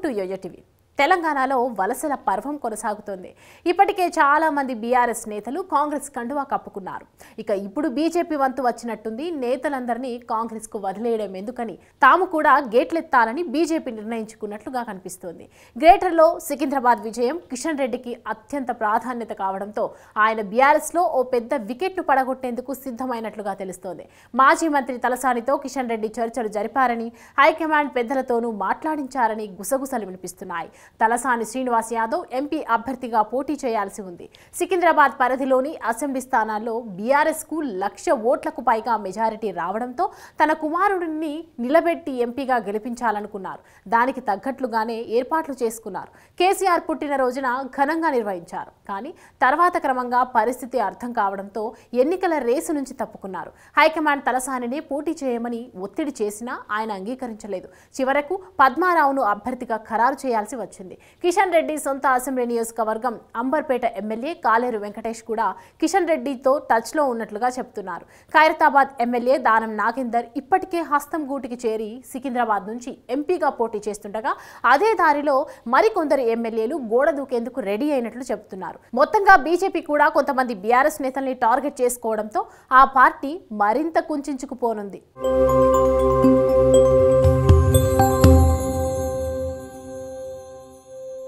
Welcome to YoYo TV. తెలంగాణలో వలసల పర్వం కొనసాగుతోంది ఇప్పటికే చాలా మంది బీఆర్ఎస్ నేతలు కాంగ్రెస్ కండువా కప్పుకున్నారు ఇక ఇప్పుడు బీజేపీ వంతు వచ్చినట్టుంది నేతలందరినీ కాంగ్రెస్కు వదిలేయడం ఎందుకని తాము కూడా గేట్లెత్తాలని బీజేపీ నిర్ణయించుకున్నట్లుగా కనిపిస్తోంది గ్రేటర్లో సికింద్రాబాద్ విజయం కిషన్ రెడ్డికి అత్యంత ప్రాధాన్యత కావడంతో ఆయన బీఆర్ఎస్లో ఓ పెద్ద ను పడగొట్టేందుకు సిద్ధమైనట్లుగా తెలుస్తోంది మాజీ మంత్రి తలసానితో కిషన్ రెడ్డి చర్చలు జరిపారని హైకమాండ్ పెద్దలతోనూ మాట్లాడించారని గుసగుసలు వినిపిస్తున్నాయి తలసాని శ్రీనివాస్ యాదవ్ ఎంపీ అభ్యర్థిగా పోటీ చేయాల్సి ఉంది సికింద్రాబాద్ పరిధిలోని అసెంబ్లీ స్థానాల్లో కు లక్ష ఓట్లకు పైగా మెజారిటీ రావడంతో తన కుమారుడిని నిలబెట్టి ఎంపీగా గెలిపించాలనుకున్నారు దానికి తగ్గట్లుగానే ఏర్పాట్లు చేసుకున్నారు కేసీఆర్ పుట్టిన రోజున ఘనంగా నిర్వహించారు కానీ తర్వాత క్రమంగా పరిస్థితి అర్థం కావడంతో ఎన్నికల రేసు నుంచి తప్పుకున్నారు హైకమాండ్ తలసానినే పోటీ చేయమని ఒత్తిడి చేసినా ఆయన అంగీకరించలేదు చివరకు పద్మారావును అభ్యర్థిగా ఖరారు చేయాల్సి వచ్చింది వచ్చింది కిషన్ రెడ్డి సొంత అసెంబ్లీ నియోజకవర్గం అంబర్పేట ఎమ్మెల్యే కాలేరు వెంకటేష్ కూడా కిషన్ రెడ్డితో టచ్లో ఉన్నట్లుగా చెబుతున్నారు ఖైరతాబాద్ ఎమ్మెల్యే దానం నాగేందర్ ఇప్పటికే హస్తం గూటికి చేరి సికింద్రాబాద్ నుంచి ఎంపీగా పోటీ చేస్తుండగా అదే దారిలో మరికొందరు ఎమ్మెల్యేలు గోడ దూకేందుకు రెడీ అయినట్లు చెబుతున్నారు మొత్తంగా బీజేపీ కూడా కొంతమంది బీఆర్ఎస్ నేతల్ని టార్గెట్ చేసుకోవడంతో ఆ పార్టీ మరింత కుంచుకుపోనుంది